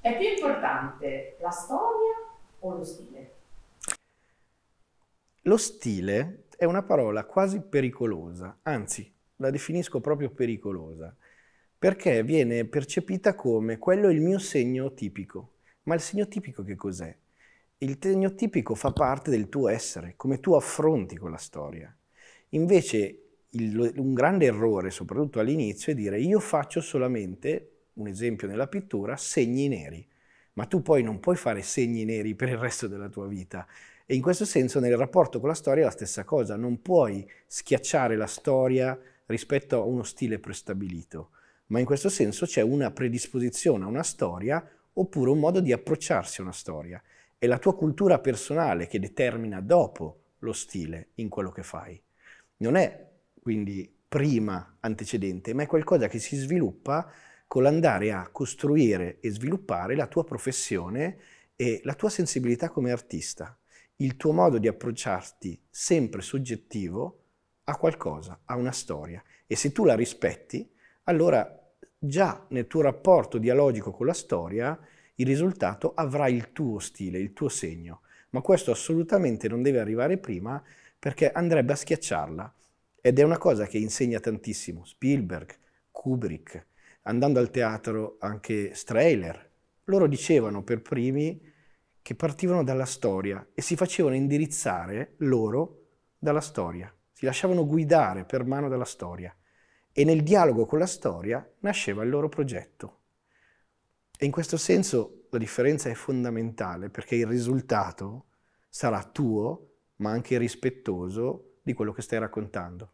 È più importante la storia o lo stile? Lo stile è una parola quasi pericolosa, anzi la definisco proprio pericolosa, perché viene percepita come quello è il mio segno tipico. Ma il segno tipico che cos'è? Il segno tipico fa parte del tuo essere, come tu affronti quella storia. Invece il, un grande errore, soprattutto all'inizio, è dire io faccio solamente un esempio nella pittura, segni neri. Ma tu poi non puoi fare segni neri per il resto della tua vita. E in questo senso nel rapporto con la storia è la stessa cosa, non puoi schiacciare la storia rispetto a uno stile prestabilito, ma in questo senso c'è una predisposizione a una storia oppure un modo di approcciarsi a una storia. È la tua cultura personale che determina dopo lo stile in quello che fai. Non è quindi prima antecedente, ma è qualcosa che si sviluppa con l'andare a costruire e sviluppare la tua professione e la tua sensibilità come artista, il tuo modo di approcciarti sempre soggettivo a qualcosa, a una storia. E se tu la rispetti, allora già nel tuo rapporto dialogico con la storia il risultato avrà il tuo stile, il tuo segno. Ma questo assolutamente non deve arrivare prima perché andrebbe a schiacciarla. Ed è una cosa che insegna tantissimo Spielberg, Kubrick, andando al teatro anche Strailer, loro dicevano per primi che partivano dalla storia e si facevano indirizzare loro dalla storia, si lasciavano guidare per mano dalla storia e nel dialogo con la storia nasceva il loro progetto. E in questo senso la differenza è fondamentale perché il risultato sarà tuo ma anche rispettoso di quello che stai raccontando.